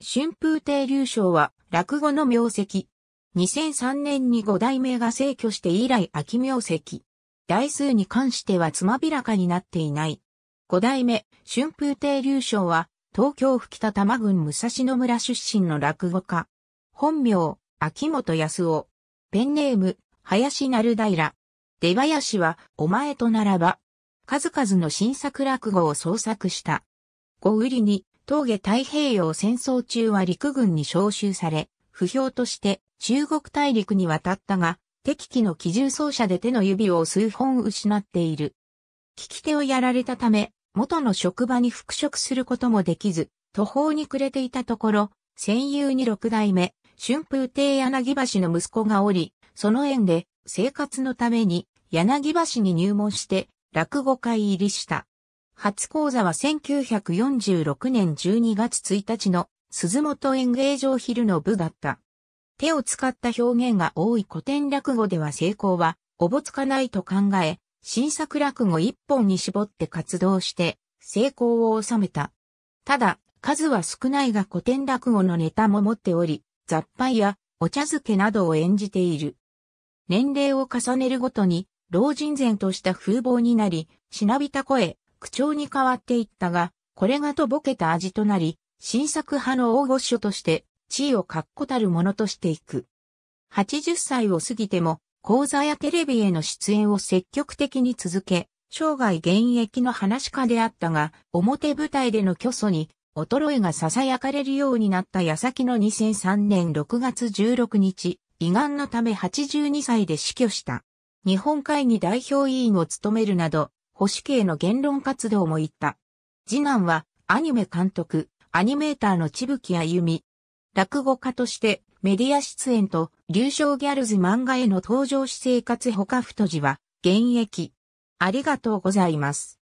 春風亭流章は落語の名跡。2003年に五代目が逝去して以来秋名跡。台数に関してはつまびらかになっていない。五代目、春風亭流章は、東京吹田多摩郡武蔵野村出身の落語家。本名、秋元康夫。ペンネーム、林成平。出囃子は、お前とならば。数々の新作落語を創作した。ご売りに、峠太平洋戦争中は陸軍に召集され、不評として中国大陸に渡ったが、敵機の機銃奏者で手の指を数本失っている。利き手をやられたため、元の職場に復職することもできず、途方に暮れていたところ、戦友に六代目、春風亭柳橋の息子がおり、その縁で生活のために柳橋に入門して落語会入りした。初講座は1946年12月1日の鈴本演芸場昼の部だった。手を使った表現が多い古典落語では成功はおぼつかないと考え、新作落語一本に絞って活動して成功を収めた。ただ、数は少ないが古典落語のネタも持っており、雑牌やお茶漬けなどを演じている。年齢を重ねるごとに、老人前とした風貌になり、しなびた声、口調に変わっていったが、これがとぼけた味となり、新作派の大御所として、地位を確固たるものとしていく。80歳を過ぎても、講座やテレビへの出演を積極的に続け、生涯現役の話し家であったが、表舞台での虚祖に、衰えが囁かれるようになった矢先の2003年6月16日、胃がんのため82歳で死去した。日本会議代表委員を務めるなど、保守系の言論活動も行った。次男は、アニメ監督、アニメーターの千吹歩み。落語家としてメディア出演と流暢ギャルズ漫画への登場し生活他太字は現役。ありがとうございます。